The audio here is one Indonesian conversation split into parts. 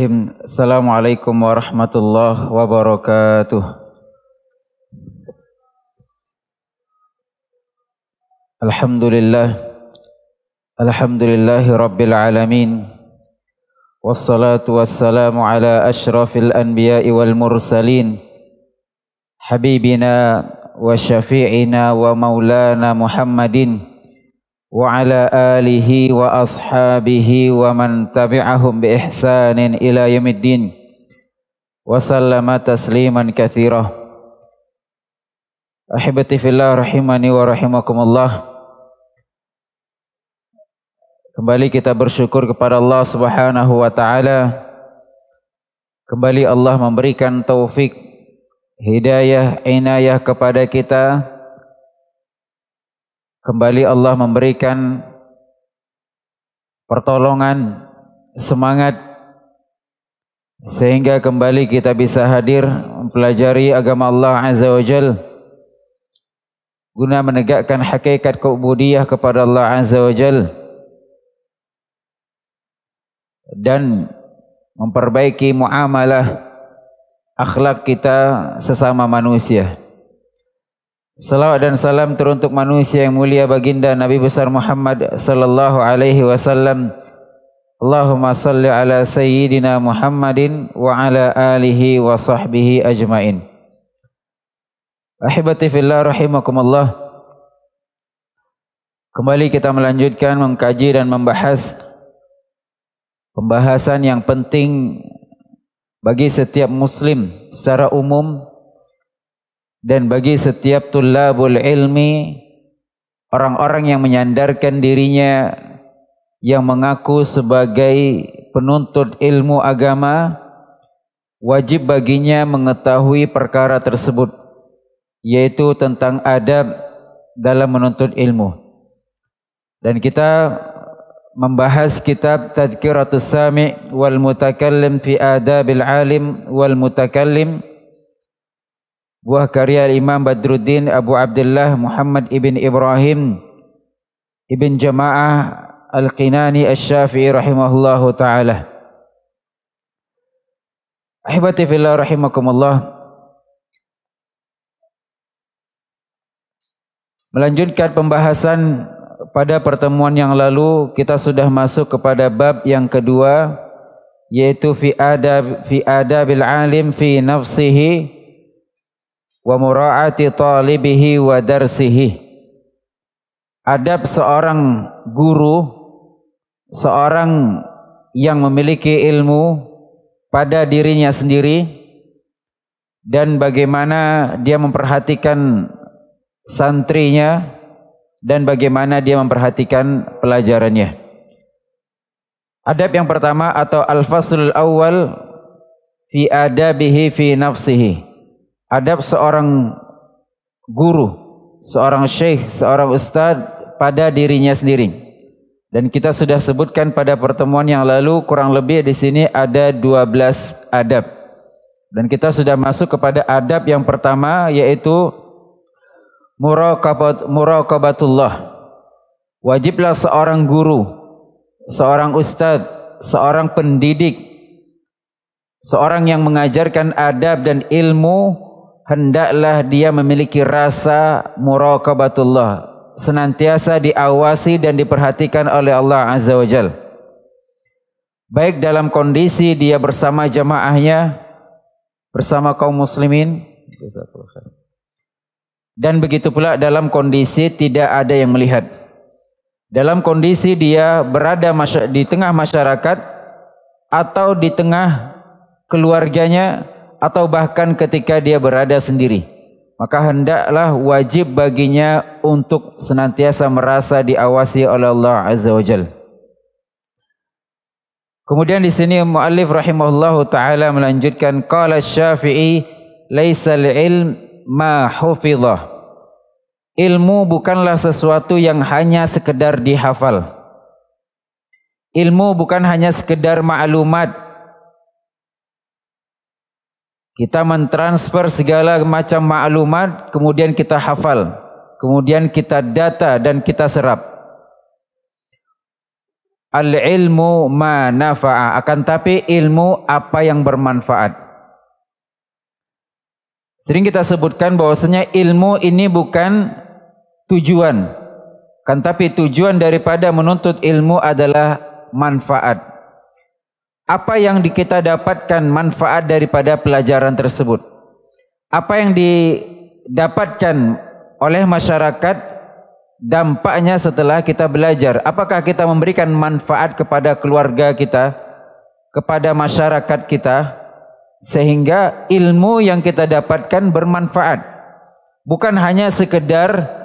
Bismillahirrahmanirrahim. Assalamualaikum warahmatullahi wabarakatuh. Alhamdulillah. Alhamdulillahi rabbil alamin. Wassalatu wassalamu ala asyrafil anbiya'i wal mursalin. Habibina wa syafi'ina wa maulana Muhammadin. وعلى آله وأصحابه ومن تبعهم بإحسان إلى يوم الدين وسلم تسليما كثيرا أحبتي في الله رحمني ورحمكم الله Kembali kita bersyukur kepada Allah Subhanahu wa taala. Kembali Allah memberikan taufik, hidayah, inayah kepada kita kembali Allah memberikan pertolongan semangat sehingga kembali kita bisa hadir mempelajari agama Allah Azza wa Jal guna menegakkan hakikat keubudiah kepada Allah Azza wa Jal dan memperbaiki muamalah akhlak kita sesama Manusia. Salawat dan salam teruntuk manusia yang mulia baginda Nabi besar Muhammad sallallahu alaihi wasallam. Allahumma salli ala sayyidina Muhammadin wa ala alihi wa sahbihi ajmain. Ahibati fillah rahimakumullah. Kembali kita melanjutkan mengkaji dan membahas pembahasan yang penting bagi setiap muslim secara umum dan bagi setiap tulabul ilmi orang-orang yang menyandarkan dirinya yang mengaku sebagai penuntut ilmu agama wajib baginya mengetahui perkara tersebut yaitu tentang adab dalam menuntut ilmu dan kita membahas kitab Tadkiratus Sami' wal Mutakallim fi Adabil Alim wal Mutakallim buah karya Imam Badruddin Abu Abdullah Muhammad ibn Ibrahim ibn Jamaah Al-Qinani Al-Syafi'i rahimahullah taala. Ahibati rahimakum Allah. Melanjutkan pembahasan pada pertemuan yang lalu kita sudah masuk kepada bab yang kedua yaitu fi adab fi adabil alim fi nafsihi wa mura'ati talibihi wa darsihi adab seorang guru seorang yang memiliki ilmu pada dirinya sendiri dan bagaimana dia memperhatikan santrinya dan bagaimana dia memperhatikan pelajarannya adab yang pertama atau al-faslul awal fi adabihi fi nafsihi adab seorang guru, seorang syekh, seorang ustad pada dirinya sendiri. Dan kita sudah sebutkan pada pertemuan yang lalu kurang lebih di sini ada 12 adab. Dan kita sudah masuk kepada adab yang pertama yaitu muraqabat muraqabatullah. Wajiblah seorang guru, seorang ustad, seorang pendidik, seorang yang mengajarkan adab dan ilmu hendaklah dia memiliki rasa muraqabatullah senantiasa diawasi dan diperhatikan oleh Allah azza wajal baik dalam kondisi dia bersama jemaahnya bersama kaum muslimin dan begitu pula dalam kondisi tidak ada yang melihat dalam kondisi dia berada di tengah masyarakat atau di tengah keluarganya atau bahkan ketika dia berada sendiri. Maka hendaklah wajib baginya untuk senantiasa merasa diawasi oleh Allah Azza wa Jalla. Kemudian di sini muallif rahimahullah taala melanjutkan qala Syafi'i laisa ilm ma Ilmu bukanlah sesuatu yang hanya sekedar dihafal. Ilmu bukan hanya sekedar maklumat kita mentransfer segala macam maklumat, kemudian kita hafal, kemudian kita data dan kita serap. Al-ilmu ma nafa'a. Akan tapi ilmu apa yang bermanfaat. Sering kita sebutkan bahwasanya ilmu ini bukan tujuan. Kan tapi tujuan daripada menuntut ilmu adalah manfaat apa yang kita dapatkan manfaat daripada pelajaran tersebut? Apa yang didapatkan oleh masyarakat dampaknya setelah kita belajar? Apakah kita memberikan manfaat kepada keluarga kita, kepada masyarakat kita, sehingga ilmu yang kita dapatkan bermanfaat? Bukan hanya sekedar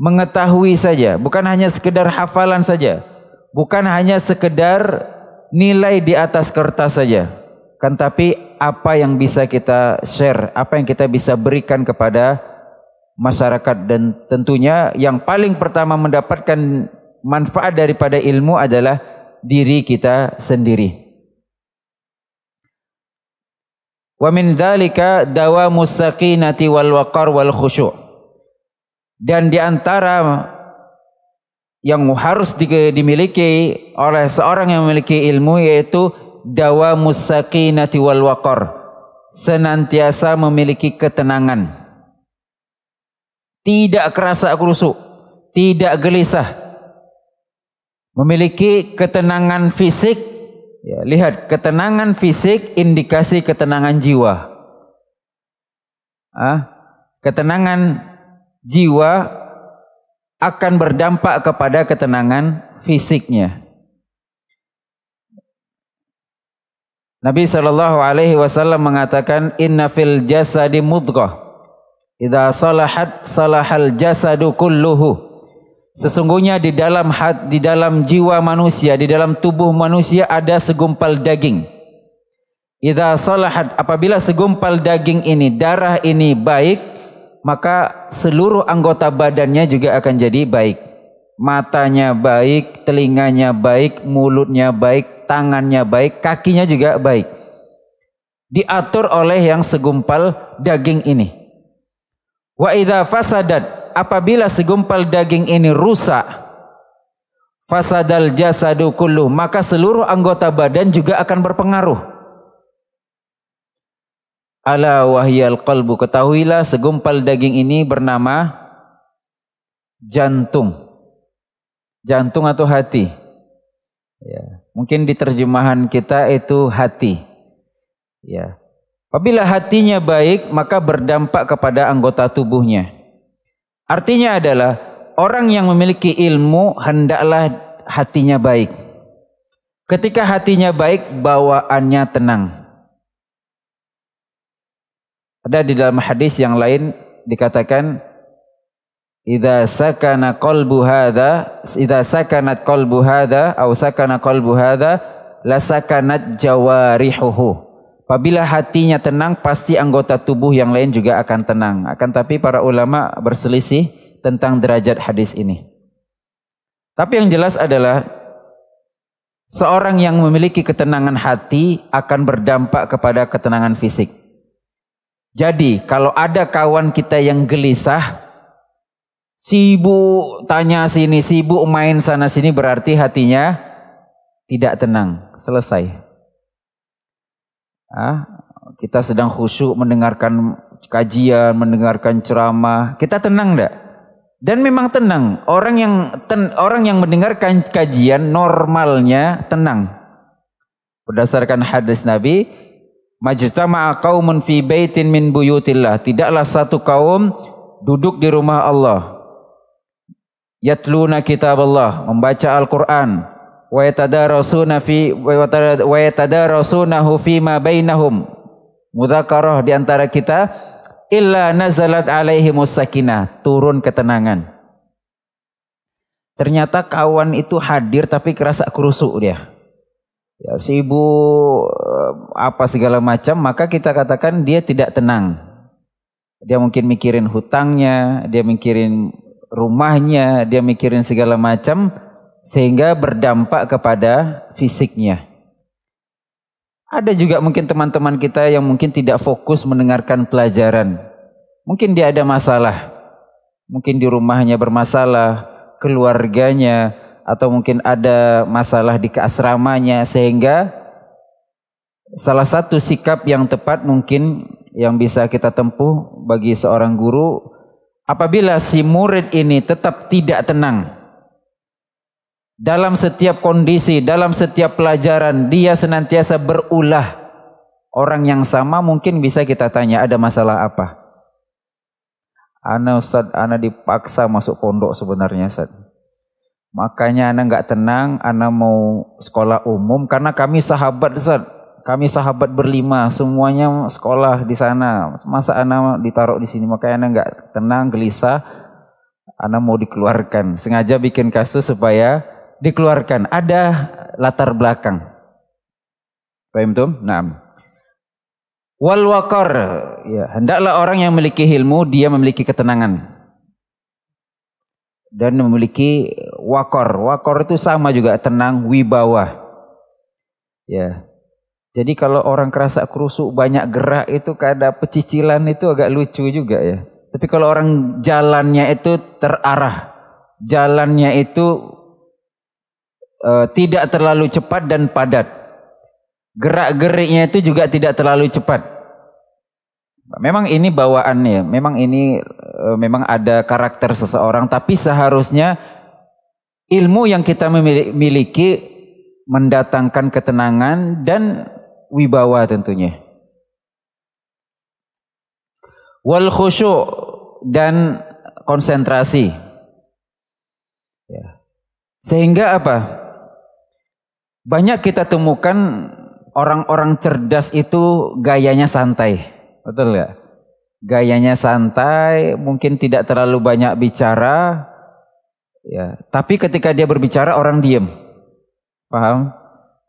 mengetahui saja, bukan hanya sekedar hafalan saja, bukan hanya sekedar nilai di atas kertas saja. Kan tapi apa yang bisa kita share, apa yang kita bisa berikan kepada masyarakat dan tentunya yang paling pertama mendapatkan manfaat daripada ilmu adalah diri kita sendiri. Wa min dzalika dawamus sakinati wal waqar wal khusyu'. Dan di antara yang harus dimiliki oleh seorang yang memiliki ilmu yaitu dawa musakinati wal waqar senantiasa memiliki ketenangan tidak kerasa kerusuk tidak gelisah memiliki ketenangan fisik ya, lihat ketenangan fisik indikasi ketenangan jiwa ah, ketenangan jiwa akan berdampak kepada ketenangan fisiknya. Nabi Shallallahu Alaihi Wasallam mengatakan Inna fil jasadi mudghah Idza salahat salahal jasadu kulluhu. Sesungguhnya di dalam hat, di dalam jiwa manusia, di dalam tubuh manusia ada segumpal daging. Idza salahat apabila segumpal daging ini, darah ini baik, maka seluruh anggota badannya juga akan jadi baik. Matanya baik, telinganya baik, mulutnya baik, tangannya baik, kakinya juga baik. Diatur oleh yang segumpal daging ini. Wa idza fasadat, apabila segumpal daging ini rusak, fasadal jasadu kullu, maka seluruh anggota badan juga akan berpengaruh. Ala wahyal qalbu ketahuilah segumpal daging ini bernama jantung. Jantung atau hati. Ya. Mungkin di terjemahan kita itu hati. Ya. Apabila hatinya baik maka berdampak kepada anggota tubuhnya. Artinya adalah orang yang memiliki ilmu hendaklah hatinya baik. Ketika hatinya baik bawaannya tenang. Ada di dalam hadis yang lain dikatakan Idza sakana qalbu hadza idza sakanat qalbu hadza au sakana qalbu hadza la sakanat jawarihuhu. Apabila hatinya tenang pasti anggota tubuh yang lain juga akan tenang. Akan tapi para ulama berselisih tentang derajat hadis ini. Tapi yang jelas adalah seorang yang memiliki ketenangan hati akan berdampak kepada ketenangan fisik. Jadi kalau ada kawan kita yang gelisah, sibuk tanya sini, sibuk main sana sini berarti hatinya tidak tenang. Selesai. Ah, kita sedang khusyuk mendengarkan kajian, mendengarkan ceramah. Kita tenang enggak? Dan memang tenang. Orang yang ten, orang yang mendengarkan kajian normalnya tenang. Berdasarkan hadis Nabi, Majtama'a qaumun fi baitin min buyutillah. Tidaklah satu kaum duduk di rumah Allah. Yatluna kitab Allah, membaca Al-Qur'an. Wa yatadarasuna fi wa yatadarasunahu fi ma bainahum. Mudzakarah di antara kita illa nazalat alaihimus sakinah, turun ketenangan. Ternyata kawan itu hadir tapi kerasa kerusuk dia ya, sibuk eh, apa segala macam, maka kita katakan dia tidak tenang. Dia mungkin mikirin hutangnya, dia mikirin rumahnya, dia mikirin segala macam sehingga berdampak kepada fisiknya. Ada juga mungkin teman-teman kita yang mungkin tidak fokus mendengarkan pelajaran. Mungkin dia ada masalah. Mungkin di rumahnya bermasalah, keluarganya, atau mungkin ada masalah di keasramanya sehingga salah satu sikap yang tepat mungkin yang bisa kita tempuh bagi seorang guru apabila si murid ini tetap tidak tenang dalam setiap kondisi, dalam setiap pelajaran dia senantiasa berulah orang yang sama mungkin bisa kita tanya ada masalah apa? Ana Ustaz, Ana dipaksa masuk pondok sebenarnya Ustaz. Makanya anak nggak tenang, anak mau sekolah umum karena kami sahabat Zat. Kami sahabat berlima, semuanya sekolah di sana. Masa anak ditaruh di sini, makanya anak nggak tenang, gelisah. Anak mau dikeluarkan, sengaja bikin kasus supaya dikeluarkan. Ada latar belakang. Paham tuh? Nah. Wal wakor, ya, hendaklah orang yang memiliki ilmu dia memiliki ketenangan dan memiliki wakor. Wakor itu sama juga tenang, wibawa. Ya. Jadi kalau orang kerasa kerusuk banyak gerak itu kada pecicilan itu agak lucu juga ya. Tapi kalau orang jalannya itu terarah, jalannya itu eh, tidak terlalu cepat dan padat. Gerak-geriknya itu juga tidak terlalu cepat. Memang ini bawaannya, memang ini eh, memang ada karakter seseorang, tapi seharusnya ilmu yang kita miliki mendatangkan ketenangan dan wibawa tentunya. Wal khusyuk dan konsentrasi. Ya. Sehingga apa? Banyak kita temukan orang-orang cerdas itu gayanya santai. Betul nggak? Gayanya santai, mungkin tidak terlalu banyak bicara. Ya, tapi ketika dia berbicara orang diem. Paham?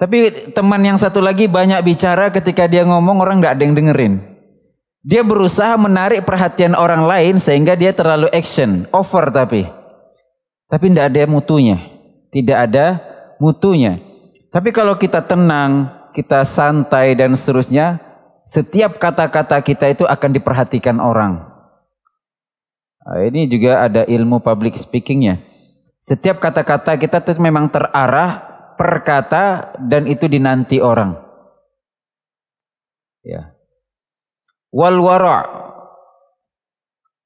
Tapi teman yang satu lagi banyak bicara ketika dia ngomong orang nggak ada yang dengerin. Dia berusaha menarik perhatian orang lain sehingga dia terlalu action, over tapi. Tapi tidak ada mutunya. Tidak ada mutunya. Tapi kalau kita tenang, kita santai dan seterusnya, setiap kata-kata kita itu akan diperhatikan orang. Nah, ini juga ada ilmu public speakingnya. Setiap kata-kata kita itu memang terarah per kata dan itu dinanti orang. Ya. Wal wara'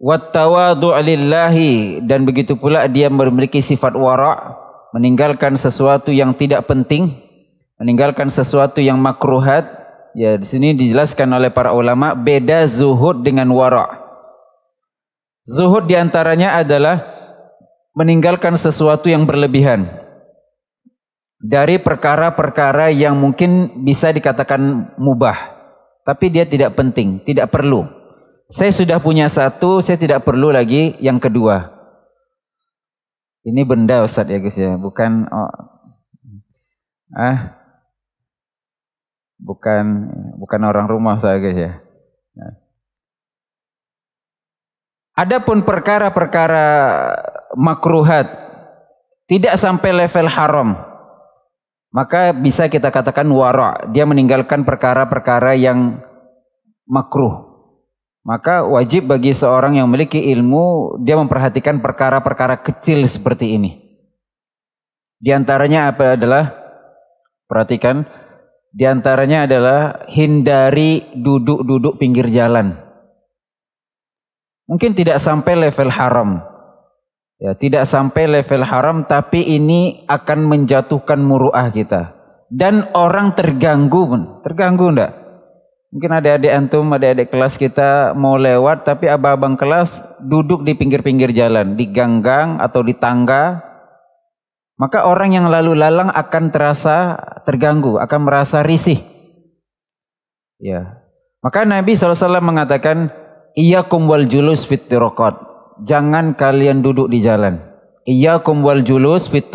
wat tawadu' lillahi dan begitu pula dia memiliki sifat wara' meninggalkan sesuatu yang tidak penting, meninggalkan sesuatu yang makruhat, Ya, di sini dijelaskan oleh para ulama beda zuhud dengan wara'. Zuhud diantaranya adalah meninggalkan sesuatu yang berlebihan dari perkara-perkara yang mungkin bisa dikatakan mubah, tapi dia tidak penting, tidak perlu. Saya sudah punya satu, saya tidak perlu lagi yang kedua. Ini benda Ustaz ya guys ya, bukan oh. ah bukan bukan orang rumah saya guys ya. ya. Adapun perkara-perkara makruhat tidak sampai level haram. Maka bisa kita katakan wara, dia meninggalkan perkara-perkara yang makruh. Maka wajib bagi seorang yang memiliki ilmu dia memperhatikan perkara-perkara kecil seperti ini. Di antaranya apa adalah perhatikan di antaranya adalah hindari duduk-duduk pinggir jalan. Mungkin tidak sampai level haram. Ya, tidak sampai level haram tapi ini akan menjatuhkan muruah kita. Dan orang terganggu Terganggu enggak? Mungkin ada adik antum, ada adik kelas kita mau lewat tapi abang-abang kelas duduk di pinggir-pinggir jalan. Di ganggang atau di tangga maka orang yang lalu lalang akan terasa terganggu, akan merasa risih. Ya. Maka Nabi SAW mengatakan, Iyakum wal julus fit Jangan kalian duduk di jalan. Iyakum wal julus fit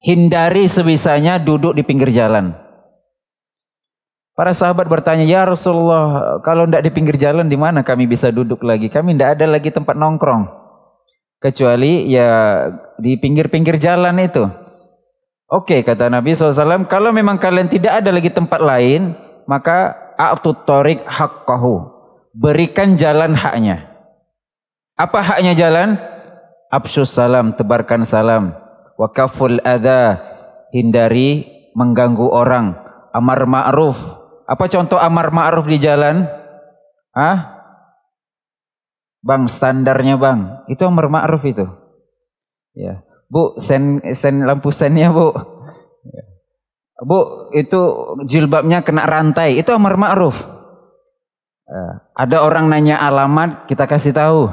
Hindari sebisanya duduk di pinggir jalan. Para sahabat bertanya, "Ya Rasulullah, kalau tidak di pinggir jalan di mana kami bisa duduk lagi? Kami tidak ada lagi tempat nongkrong." kecuali ya di pinggir-pinggir jalan itu. Oke, okay, kata Nabi SAW, kalau memang kalian tidak ada lagi tempat lain, maka a'tut torik haqqahu. Berikan jalan haknya. Apa haknya jalan? Absus salam, tebarkan salam. Wa kaful adha, hindari mengganggu orang. Amar ma'ruf. Apa contoh amar ma'ruf di jalan? Hah? Bang, standarnya bang. Itu amar ma'ruf itu. Ya. Bu, sen, sen lampu sennya bu. Ya. Bu, itu jilbabnya kena rantai. Itu amar ma'ruf. Ya. Ada orang nanya alamat, kita kasih tahu.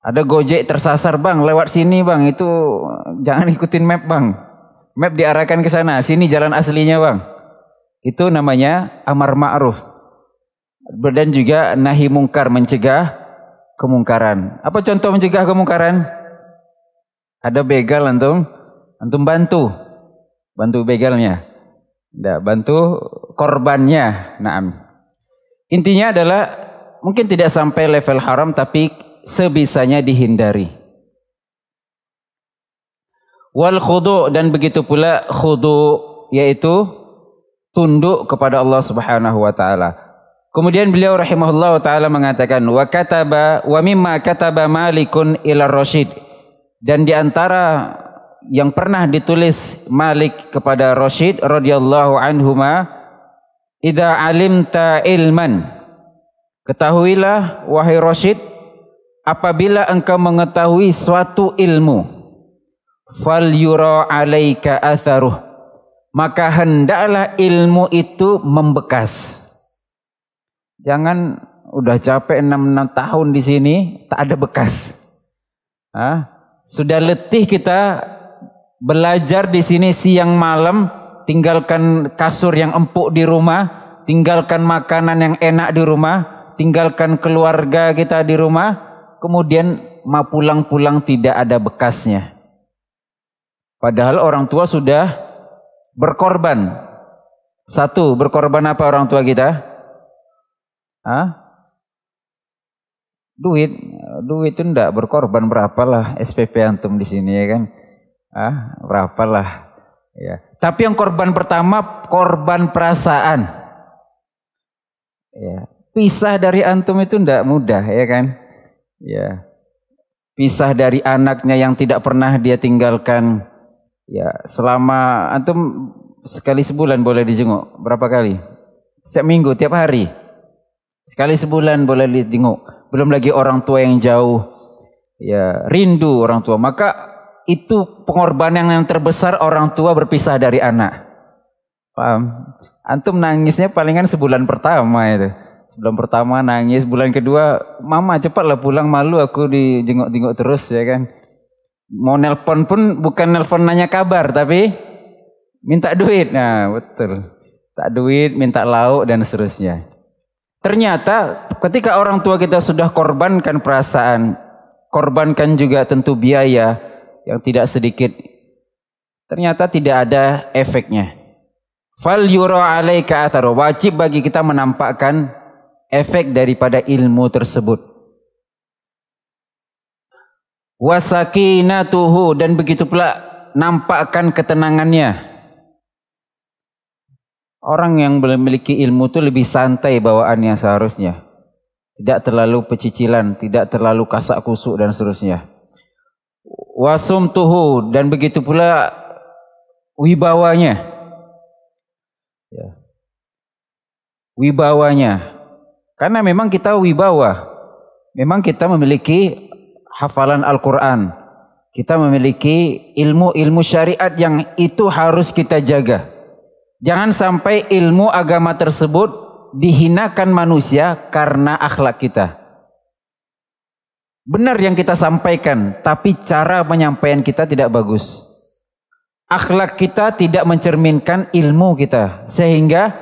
Ada gojek tersasar bang, lewat sini bang. Itu jangan ikutin map bang. Map diarahkan ke sana, sini jalan aslinya bang. Itu namanya amar ma'ruf. Dan juga nahi mungkar, mencegah kemungkaran. Apa contoh mencegah kemungkaran? Ada begal antum, antum bantu. Bantu begalnya. Tidak, bantu korbannya. Naam. Intinya adalah mungkin tidak sampai level haram tapi sebisanya dihindari. Wal khudu dan begitu pula khudu yaitu tunduk kepada Allah Subhanahu wa taala. Kemudian beliau rahimahullah taala mengatakan wa kataba wa mimma kataba Malikun ila Rasyid dan diantara yang pernah ditulis Malik kepada Rasyid radhiyallahu anhuma idza alimta ilman ketahuilah wahai Rasyid apabila engkau mengetahui suatu ilmu fal yura alaika atharuh maka hendaklah ilmu itu membekas Jangan udah capek 6-6 tahun di sini, tak ada bekas. Hah? Sudah letih kita belajar di sini siang malam, tinggalkan kasur yang empuk di rumah, tinggalkan makanan yang enak di rumah, tinggalkan keluarga kita di rumah, kemudian mau pulang-pulang tidak ada bekasnya. Padahal orang tua sudah berkorban. Satu, berkorban apa orang tua kita? Hah? Duit, duit itu ndak berkorban berapa lah SPP antum di sini ya kan. Ah, lah? ya. Tapi yang korban pertama korban perasaan. Ya, pisah dari antum itu ndak mudah ya kan. Ya. Pisah dari anaknya yang tidak pernah dia tinggalkan. Ya, selama antum sekali sebulan boleh dijenguk berapa kali? Setiap minggu, tiap hari. Sekali sebulan boleh ditengok. Belum lagi orang tua yang jauh. Ya, rindu orang tua. Maka itu pengorbanan yang terbesar orang tua berpisah dari anak. Paham? Antum nangisnya palingan sebulan pertama itu. Sebulan pertama nangis, bulan kedua, mama cepatlah pulang malu aku dijenguk-jenguk terus ya kan. Mau nelpon pun bukan nelpon nanya kabar tapi minta duit. Nah, betul. Tak duit, minta lauk dan seterusnya. Ternyata ketika orang tua kita sudah korbankan perasaan, korbankan juga tentu biaya yang tidak sedikit. Ternyata tidak ada efeknya. Fal yura alaika ataro. Wajib bagi kita menampakkan efek daripada ilmu tersebut. Wasakinatuhu dan begitu pula nampakkan ketenangannya. Orang yang memiliki ilmu itu lebih santai bawaannya seharusnya. Tidak terlalu pecicilan, tidak terlalu kasak kusuk dan seterusnya. Wasum tuhu dan begitu pula wibawanya. Ya. Wibawanya. Karena memang kita wibawa. Memang kita memiliki hafalan Al-Quran. Kita memiliki ilmu-ilmu syariat yang itu harus kita jaga. Jangan sampai ilmu agama tersebut dihinakan manusia karena akhlak kita. Benar yang kita sampaikan, tapi cara penyampaian kita tidak bagus. Akhlak kita tidak mencerminkan ilmu kita, sehingga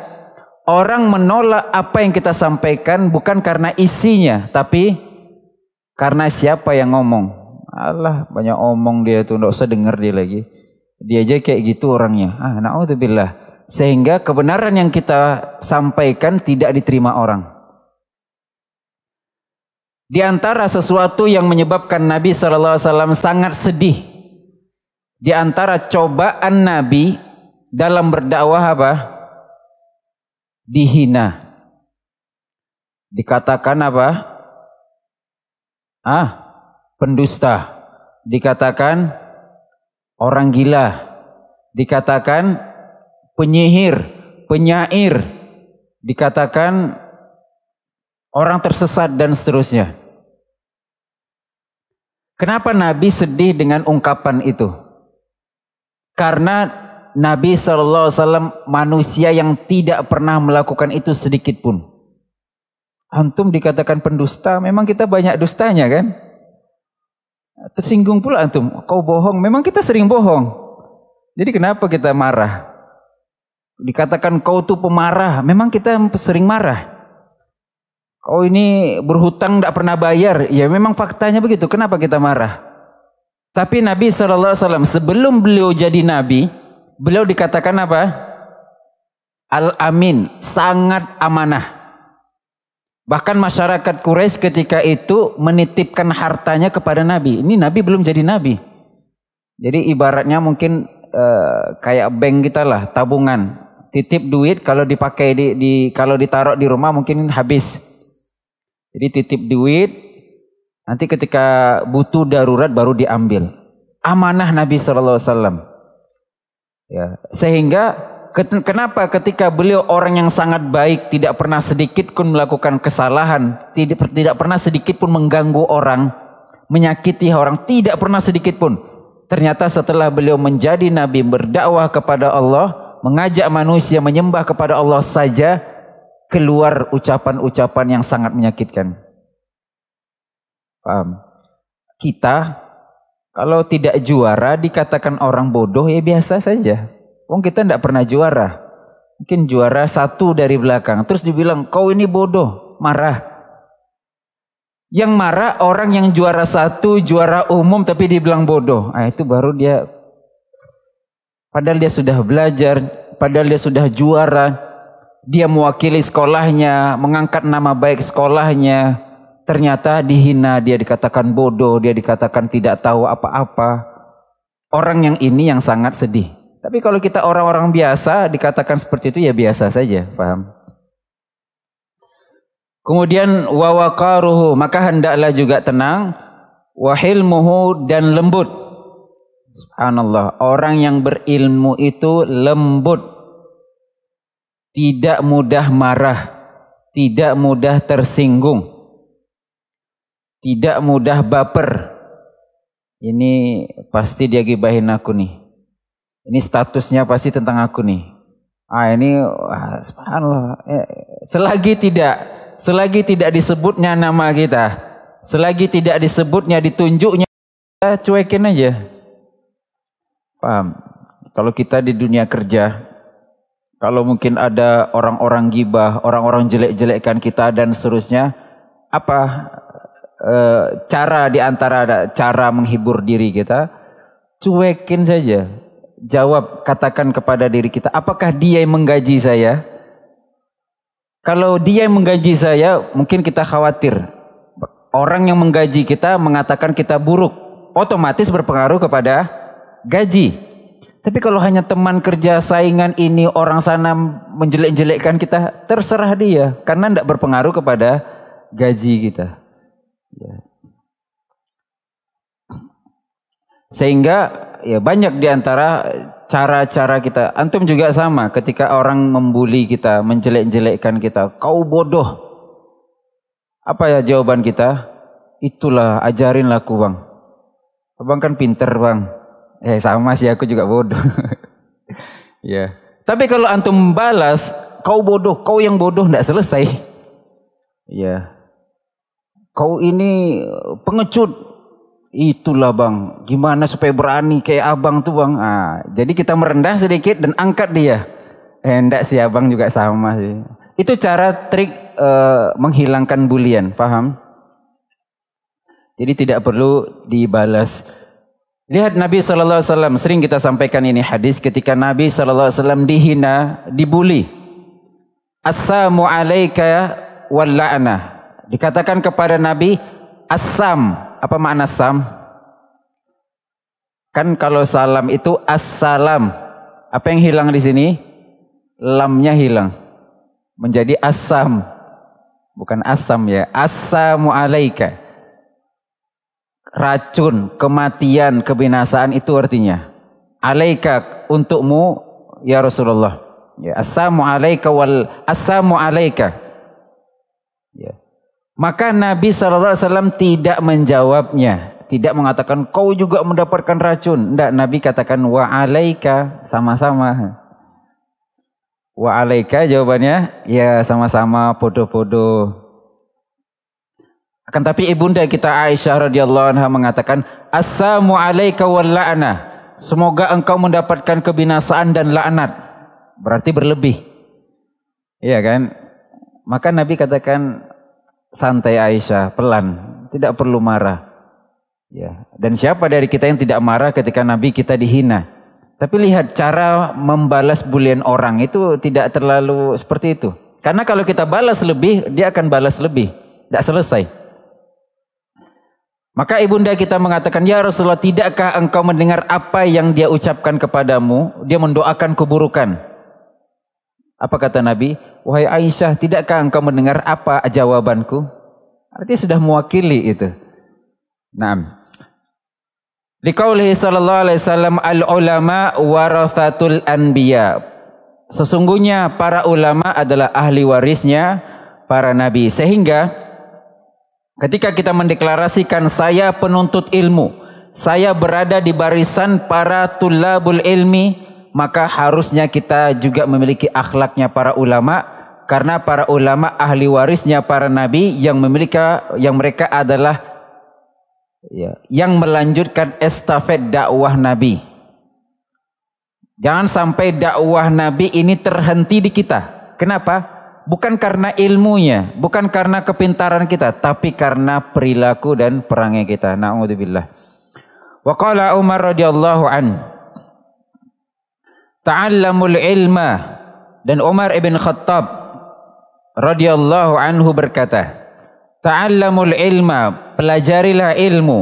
orang menolak apa yang kita sampaikan bukan karena isinya, tapi karena siapa yang ngomong. Allah banyak omong dia tuh, nggak usah dengar dia lagi. Dia aja kayak gitu orangnya. Ah, naudzubillah sehingga kebenaran yang kita sampaikan tidak diterima orang. Di antara sesuatu yang menyebabkan Nabi Shallallahu Alaihi Wasallam sangat sedih, di antara cobaan Nabi dalam berdakwah apa? Dihina. Dikatakan apa? Ah, pendusta. Dikatakan orang gila. Dikatakan penyihir, penyair, dikatakan orang tersesat dan seterusnya. Kenapa Nabi sedih dengan ungkapan itu? Karena Nabi Shallallahu Alaihi Wasallam manusia yang tidak pernah melakukan itu sedikit pun. Antum dikatakan pendusta, memang kita banyak dustanya kan? Tersinggung pula antum, kau bohong. Memang kita sering bohong. Jadi kenapa kita marah? Dikatakan kau tuh pemarah. Memang kita sering marah. Kau ini berhutang tidak pernah bayar. Ya memang faktanya begitu. Kenapa kita marah? Tapi Nabi SAW sebelum beliau jadi Nabi, beliau dikatakan apa? Al-Amin, sangat amanah. Bahkan masyarakat Quraisy ketika itu menitipkan hartanya kepada Nabi. Ini Nabi belum jadi Nabi. Jadi ibaratnya mungkin uh, kayak bank kita lah, tabungan. Titip duit kalau dipakai di, di kalau ditaruh di rumah mungkin habis. Jadi titip duit nanti ketika butuh darurat baru diambil. Amanah Nabi sallallahu alaihi wasallam. Ya, sehingga kenapa ketika beliau orang yang sangat baik tidak pernah sedikit pun melakukan kesalahan tidak tidak pernah sedikit pun mengganggu orang menyakiti orang tidak pernah sedikit pun ternyata setelah beliau menjadi nabi berdakwah kepada Allah mengajak manusia menyembah kepada Allah saja keluar ucapan-ucapan yang sangat menyakitkan. Paham? Kita kalau tidak juara dikatakan orang bodoh ya biasa saja. Wong kita tidak pernah juara. Mungkin juara satu dari belakang. Terus dibilang kau ini bodoh, marah. Yang marah orang yang juara satu, juara umum tapi dibilang bodoh. Ah, itu baru dia Padahal dia sudah belajar, padahal dia sudah juara, dia mewakili sekolahnya, mengangkat nama baik sekolahnya. Ternyata dihina, dia dikatakan bodoh, dia dikatakan tidak tahu apa-apa. Orang yang ini yang sangat sedih. Tapi kalau kita orang-orang biasa dikatakan seperti itu ya biasa saja, paham? Kemudian wawakaruhu, maka hendaklah juga tenang, wahilmuhu dan lembut Subhanallah, orang yang berilmu itu lembut, tidak mudah marah, tidak mudah tersinggung, tidak mudah baper. Ini pasti dia gibahin aku nih. Ini statusnya pasti tentang aku nih. Ah ini wah, subhanallah. Eh, selagi tidak selagi tidak disebutnya nama kita, selagi tidak disebutnya ditunjuknya, kita cuekin aja. Paham? Kalau kita di dunia kerja, kalau mungkin ada orang-orang gibah, orang-orang jelek-jelekkan kita dan seterusnya, apa e, cara di antara cara menghibur diri kita? Cuekin saja. Jawab, katakan kepada diri kita, apakah dia yang menggaji saya? Kalau dia yang menggaji saya, mungkin kita khawatir. Orang yang menggaji kita mengatakan kita buruk, otomatis berpengaruh kepada gaji. Tapi kalau hanya teman kerja saingan ini orang sana menjelek-jelekkan kita, terserah dia karena tidak berpengaruh kepada gaji kita. Ya. Sehingga ya banyak di antara cara-cara kita. Antum juga sama ketika orang membuli kita, menjelek-jelekkan kita. Kau bodoh. Apa ya jawaban kita? Itulah ajarinlah aku bang. Abang kan pinter bang. Eh sama sih aku juga bodoh. ya. Tapi kalau antum balas, kau bodoh, kau yang bodoh tidak selesai. Ya. Kau ini pengecut. Itulah bang, gimana supaya berani kayak abang tuh bang. Ah, jadi kita merendah sedikit dan angkat dia. Eh, enggak sih abang juga sama sih. Itu cara trik uh, menghilangkan bulian, paham? Jadi tidak perlu dibalas. Lihat Nabi Shallallahu Alaihi Wasallam sering kita sampaikan ini hadis ketika Nabi Shallallahu Alaihi Wasallam dihina, dibuli. Assamu alaika walla'na. Dikatakan kepada Nabi, asam. Apa makna Assam? Kan kalau salam itu assalam. Apa yang hilang di sini? Lamnya hilang. Menjadi asam. Bukan asam ya. Assamu alaika racun, kematian, kebinasaan itu artinya. Alaika untukmu ya Rasulullah. Ya, assamu alaika wal assamu alaika. Ya. Maka Nabi SAW tidak menjawabnya. Tidak mengatakan kau juga mendapatkan racun. Tidak, Nabi katakan wa alaika sama-sama. Wa alaika jawabannya ya sama-sama bodoh-bodoh. Akan tapi ibunda kita Aisyah radhiyallahu anha mengatakan, "Assalamu alayka wal la'nah." Semoga engkau mendapatkan kebinasaan dan laknat. Berarti berlebih. Iya kan? Maka Nabi katakan santai Aisyah, pelan, tidak perlu marah. Ya, dan siapa dari kita yang tidak marah ketika Nabi kita dihina? Tapi lihat cara membalas bulian orang itu tidak terlalu seperti itu. Karena kalau kita balas lebih, dia akan balas lebih. Tidak selesai. Maka ibunda kita mengatakan, Ya Rasulullah, tidakkah engkau mendengar apa yang dia ucapkan kepadamu? Dia mendoakan keburukan. Apa kata Nabi? Wahai Aisyah, tidakkah engkau mendengar apa jawabanku? Artinya sudah mewakili itu. Naam. Liqaulihi sallallahu alaihi wasallam al-ulama warathatul anbiya. Sesungguhnya para ulama adalah ahli warisnya para nabi. Sehingga Ketika kita mendeklarasikan saya penuntut ilmu, saya berada di barisan para tulabul ilmi, maka harusnya kita juga memiliki akhlaknya para ulama karena para ulama ahli warisnya para nabi yang memiliki yang mereka adalah ya, yang melanjutkan estafet dakwah nabi. Jangan sampai dakwah nabi ini terhenti di kita. Kenapa? bukan karena ilmunya, bukan karena kepintaran kita, tapi karena perilaku dan perangai kita. Nauzubillah. Wa qala Umar radhiyallahu an Ta'allamul ilma dan Umar ibn Khattab radhiyallahu anhu berkata, Ta'allamul ilma, pelajarilah ilmu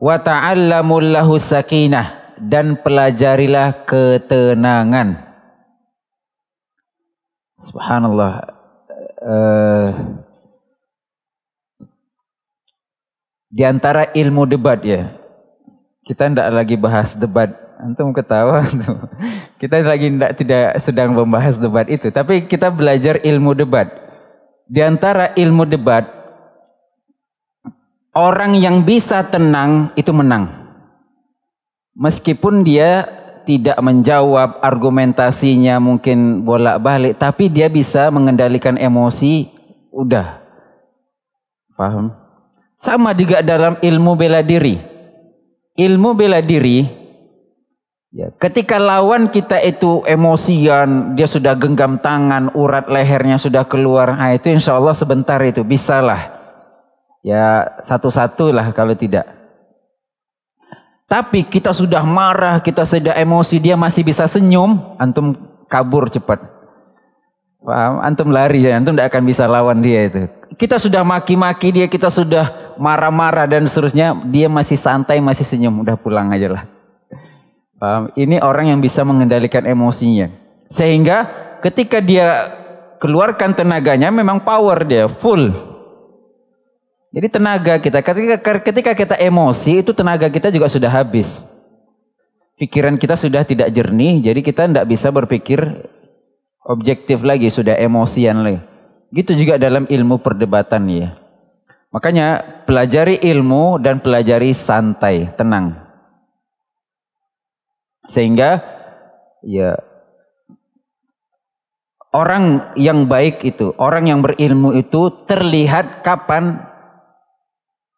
wa ta'allamul lahu sakinah dan pelajarilah ketenangan. Subhanallah, uh, di antara ilmu debat ya. Kita tidak lagi bahas debat. Antum ketawa Antum. Kita lagi tidak tidak sedang membahas debat itu, tapi kita belajar ilmu debat. Di antara ilmu debat orang yang bisa tenang itu menang. Meskipun dia tidak menjawab argumentasinya mungkin bolak-balik tapi dia bisa mengendalikan emosi udah paham sama juga dalam ilmu bela diri ilmu bela diri ya ketika lawan kita itu emosian dia sudah genggam tangan urat lehernya sudah keluar nah itu insya Allah sebentar itu bisalah ya satu-satulah kalau tidak tapi kita sudah marah, kita sudah emosi, dia masih bisa senyum, antum kabur cepat. Paham? Antum lari ya, antum tidak akan bisa lawan dia itu. Kita sudah maki-maki dia, kita sudah marah-marah dan seterusnya, dia masih santai, masih senyum, udah pulang aja lah. Paham? Ini orang yang bisa mengendalikan emosinya. Sehingga ketika dia keluarkan tenaganya memang power dia full jadi tenaga kita, ketika, ketika kita emosi itu tenaga kita juga sudah habis. Pikiran kita sudah tidak jernih, jadi kita tidak bisa berpikir objektif lagi, sudah emosian lagi. Gitu juga dalam ilmu perdebatan ya. Makanya pelajari ilmu dan pelajari santai, tenang. Sehingga ya orang yang baik itu, orang yang berilmu itu terlihat kapan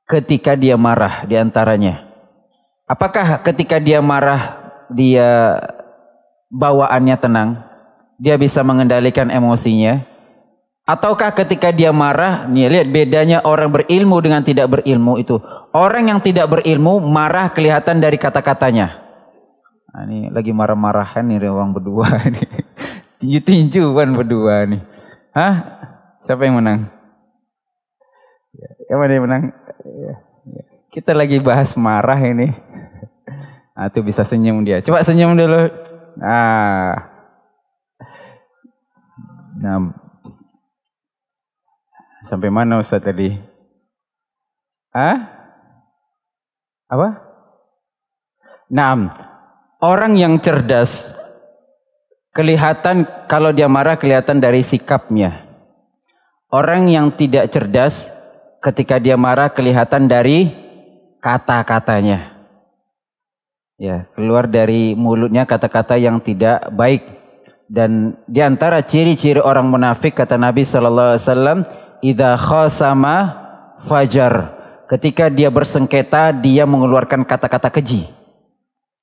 ketika dia marah di antaranya. Apakah ketika dia marah dia bawaannya tenang? Dia bisa mengendalikan emosinya? Ataukah ketika dia marah, nih lihat bedanya orang berilmu dengan tidak berilmu itu. Orang yang tidak berilmu marah kelihatan dari kata-katanya. Nah, ini lagi marah-marahan nih orang berdua ini. Tinju-tinjuan berdua nih. Hah? Siapa yang menang? Yang ya, mana yang menang? Iya, iya. Kita lagi bahas marah ini. Nah, itu bisa senyum dia. Coba senyum dulu. Nah. Nah. Sampai mana Ustaz tadi? Hah? Apa? Nah, Orang yang cerdas kelihatan kalau dia marah kelihatan dari sikapnya. Orang yang tidak cerdas ketika dia marah kelihatan dari kata-katanya. Ya, keluar dari mulutnya kata-kata yang tidak baik. Dan di antara ciri-ciri orang munafik kata Nabi sallallahu alaihi wasallam, "Idza khasama fajar." Ketika dia bersengketa, dia mengeluarkan kata-kata keji.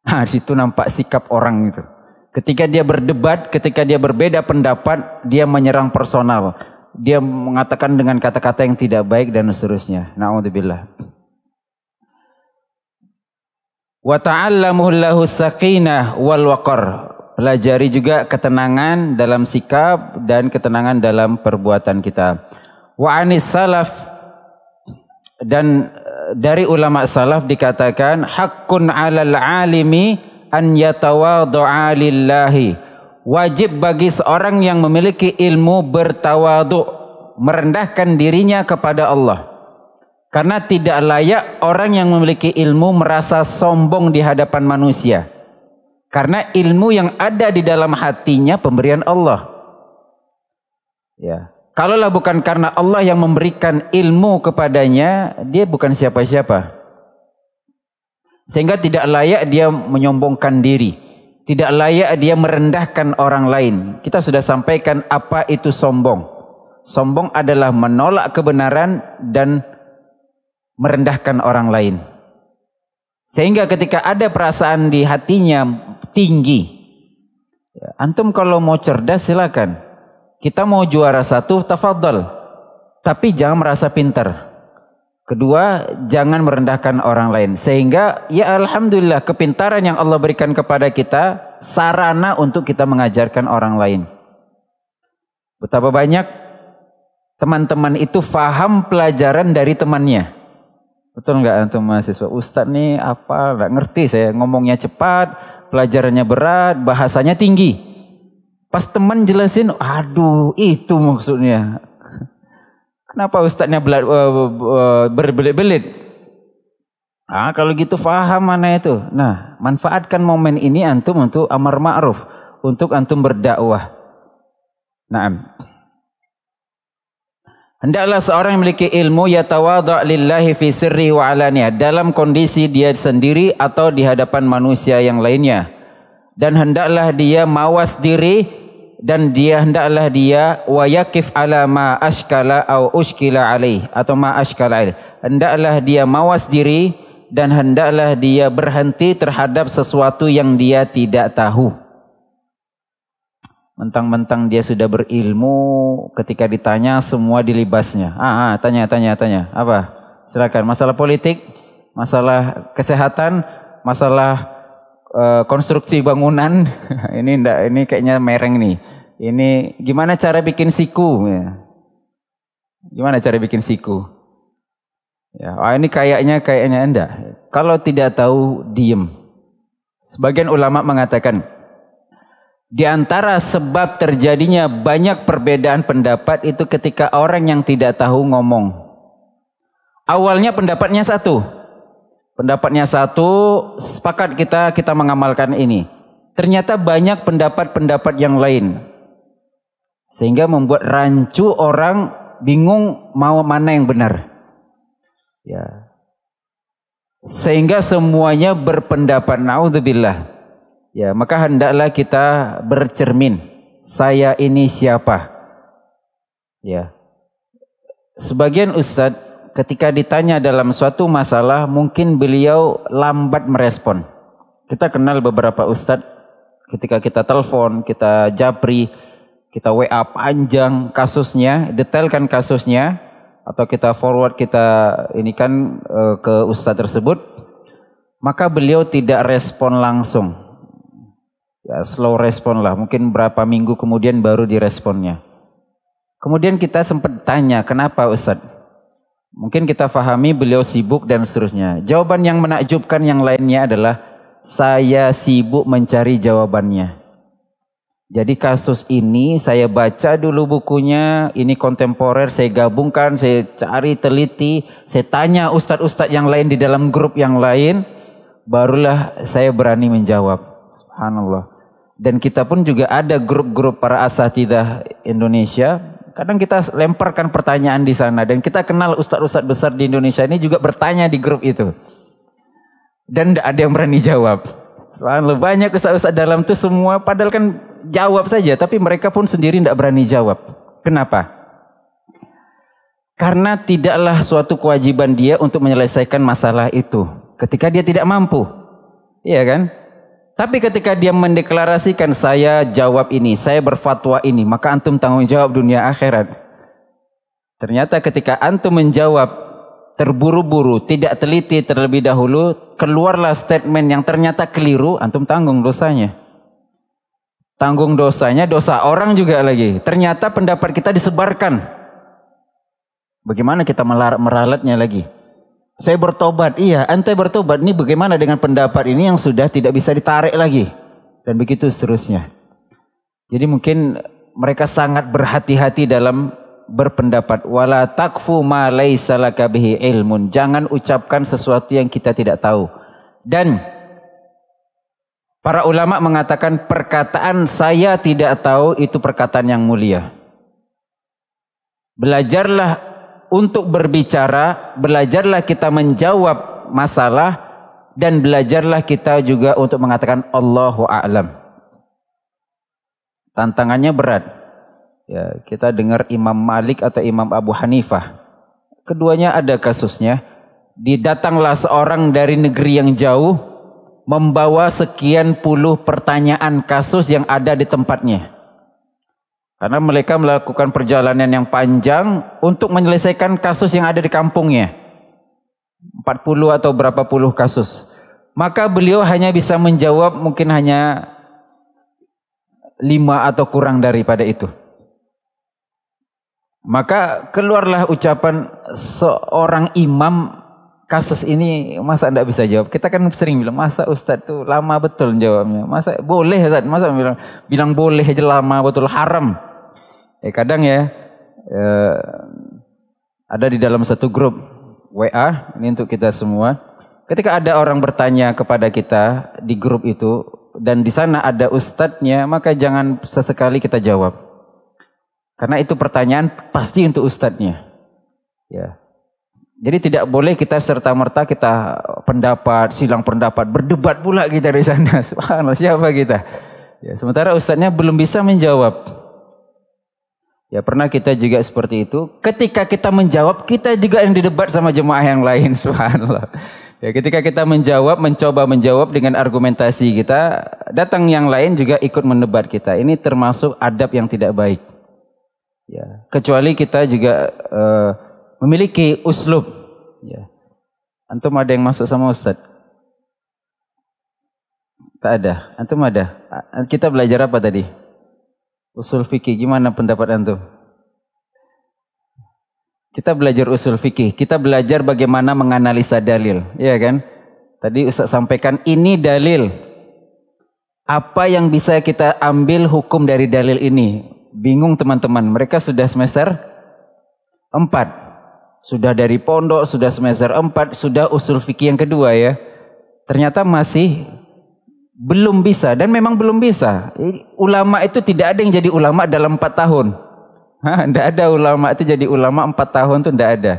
Nah, situ nampak sikap orang itu. Ketika dia berdebat, ketika dia berbeda pendapat, dia menyerang personal dia mengatakan dengan kata-kata yang tidak baik dan seterusnya. Nauzubillah. Wa ta'allamuhu lahu sakinah wal waqar. Pelajari juga ketenangan dalam sikap dan ketenangan dalam perbuatan kita. Wa anis salaf dan eh, dari ulama salaf dikatakan hakun alal alimi an yatawaddu'a lillahi wajib bagi seorang yang memiliki ilmu bertawadu merendahkan dirinya kepada Allah karena tidak layak orang yang memiliki ilmu merasa sombong di hadapan manusia karena ilmu yang ada di dalam hatinya pemberian Allah ya kalaulah bukan karena Allah yang memberikan ilmu kepadanya dia bukan siapa-siapa sehingga tidak layak dia menyombongkan diri tidak layak dia merendahkan orang lain. Kita sudah sampaikan apa itu sombong. Sombong adalah menolak kebenaran dan merendahkan orang lain. Sehingga ketika ada perasaan di hatinya tinggi. Ya, antum kalau mau cerdas silakan. Kita mau juara satu, tafadhol. Tapi jangan merasa pintar. Kedua, jangan merendahkan orang lain. Sehingga ya alhamdulillah kepintaran yang Allah berikan kepada kita sarana untuk kita mengajarkan orang lain. Betapa banyak teman-teman itu faham pelajaran dari temannya. Betul nggak antum mahasiswa? Ustadz nih apa nggak ngerti saya ngomongnya cepat, pelajarannya berat, bahasanya tinggi. Pas teman jelasin, aduh itu maksudnya. Kenapa ustadznya eh, eh, berbelit-belit? Ah, kalau gitu faham mana itu. Nah, manfaatkan momen ini antum untuk amar ma'ruf, untuk antum berdakwah. Naam. Hendaklah seorang yang memiliki ilmu yatawadha lillahi fi sirri wa alaniyah dalam kondisi dia sendiri atau di hadapan manusia yang lainnya. Dan hendaklah dia mawas diri dan dia hendaklah dia wa ala ma askala au uskila alaih atau ma askala alaih. Hendaklah dia mawas diri dan hendaklah dia berhenti terhadap sesuatu yang dia tidak tahu. Mentang-mentang dia sudah berilmu, ketika ditanya semua dilibasnya. Ah, ah tanya, tanya, tanya. Apa? Silakan. Masalah politik, masalah kesehatan, masalah Eh, konstruksi bangunan ini ndak ini kayaknya mereng nih. Ini gimana cara bikin siku? Ya. Gimana cara bikin siku? Ya, oh ini kayaknya kayaknya ndak Kalau tidak tahu diem. Sebagian ulama mengatakan di antara sebab terjadinya banyak perbedaan pendapat itu ketika orang yang tidak tahu ngomong. Awalnya pendapatnya satu, Pendapatnya satu, sepakat kita kita mengamalkan ini. Ternyata banyak pendapat-pendapat yang lain. Sehingga membuat rancu orang bingung mau mana yang benar. Ya. Sehingga semuanya berpendapat naudzubillah. Ya, maka hendaklah kita bercermin, saya ini siapa? Ya. Sebagian ustadz ketika ditanya dalam suatu masalah mungkin beliau lambat merespon. Kita kenal beberapa ustadz ketika kita telepon, kita japri, kita WA panjang kasusnya, detailkan kasusnya atau kita forward kita ini kan e, ke ustadz tersebut, maka beliau tidak respon langsung. Ya, slow respon lah, mungkin berapa minggu kemudian baru diresponnya. Kemudian kita sempat tanya, kenapa Ustadz? Mungkin kita fahami beliau sibuk dan seterusnya. Jawaban yang menakjubkan yang lainnya adalah saya sibuk mencari jawabannya. Jadi kasus ini saya baca dulu bukunya, ini kontemporer, saya gabungkan, saya cari teliti, saya tanya ustadz-ustadz yang lain di dalam grup yang lain, barulah saya berani menjawab. Subhanallah. Dan kita pun juga ada grup-grup para asatidah Indonesia Kadang kita lemparkan pertanyaan di sana dan kita kenal ustadz-ustadz besar di Indonesia ini juga bertanya di grup itu. Dan tidak ada yang berani jawab. Lalu banyak ustadz-ustadz dalam itu semua padahal kan jawab saja tapi mereka pun sendiri tidak berani jawab. Kenapa? Karena tidaklah suatu kewajiban dia untuk menyelesaikan masalah itu ketika dia tidak mampu. Iya kan? Tapi ketika dia mendeklarasikan saya jawab ini, saya berfatwa ini, maka antum tanggung jawab dunia akhirat. Ternyata ketika antum menjawab terburu-buru, tidak teliti terlebih dahulu, keluarlah statement yang ternyata keliru, antum tanggung dosanya. Tanggung dosanya, dosa orang juga lagi. Ternyata pendapat kita disebarkan. Bagaimana kita meralatnya lagi? Saya bertobat. Iya, ente bertobat. Ini bagaimana dengan pendapat ini yang sudah tidak bisa ditarik lagi. Dan begitu seterusnya. Jadi mungkin mereka sangat berhati-hati dalam berpendapat. Wala takfu ma laisa bihi ilmun. Jangan ucapkan sesuatu yang kita tidak tahu. Dan para ulama mengatakan perkataan saya tidak tahu itu perkataan yang mulia. Belajarlah untuk berbicara, belajarlah kita menjawab masalah dan belajarlah kita juga untuk mengatakan Allahu a'lam. Tantangannya berat. Ya, kita dengar Imam Malik atau Imam Abu Hanifah. Keduanya ada kasusnya. Didatanglah seorang dari negeri yang jauh membawa sekian puluh pertanyaan kasus yang ada di tempatnya. Karena mereka melakukan perjalanan yang panjang untuk menyelesaikan kasus yang ada di kampungnya. 40 atau berapa puluh kasus. Maka beliau hanya bisa menjawab mungkin hanya lima atau kurang daripada itu. Maka keluarlah ucapan seorang imam kasus ini masa tidak bisa jawab. Kita kan sering bilang masa Ustaz tuh lama betul jawabnya. Masa boleh Ustaz. masa bilang bilang boleh aja lama betul haram eh, kadang ya eh, ada di dalam satu grup WA ini untuk kita semua. Ketika ada orang bertanya kepada kita di grup itu dan di sana ada ustadznya, maka jangan sesekali kita jawab. Karena itu pertanyaan pasti untuk ustadznya. Ya. Jadi tidak boleh kita serta-merta kita pendapat, silang pendapat, berdebat pula kita di sana. Subhanallah, siapa kita? Ya, sementara ustadznya belum bisa menjawab. Ya pernah kita juga seperti itu. Ketika kita menjawab, kita juga yang didebat sama jemaah yang lain. Subhanallah. Ya ketika kita menjawab, mencoba menjawab dengan argumentasi kita, datang yang lain juga ikut mendebat kita. Ini termasuk adab yang tidak baik. Ya, kecuali kita juga uh, memiliki uslub. Ya. Antum ada yang masuk sama Ustaz? Tak ada. Antum ada. Kita belajar apa tadi? Usul fikih gimana pendapat antum? Kita belajar usul fikih, kita belajar bagaimana menganalisa dalil, ya kan? Tadi Ustaz sampaikan ini dalil. Apa yang bisa kita ambil hukum dari dalil ini? Bingung teman-teman, mereka sudah semester 4. Sudah dari pondok, sudah semester 4, sudah usul fikih yang kedua ya. Ternyata masih belum bisa dan memang belum bisa. Ulama itu tidak ada yang jadi ulama dalam empat tahun. Tidak ada ulama itu jadi ulama empat tahun itu tidak ada.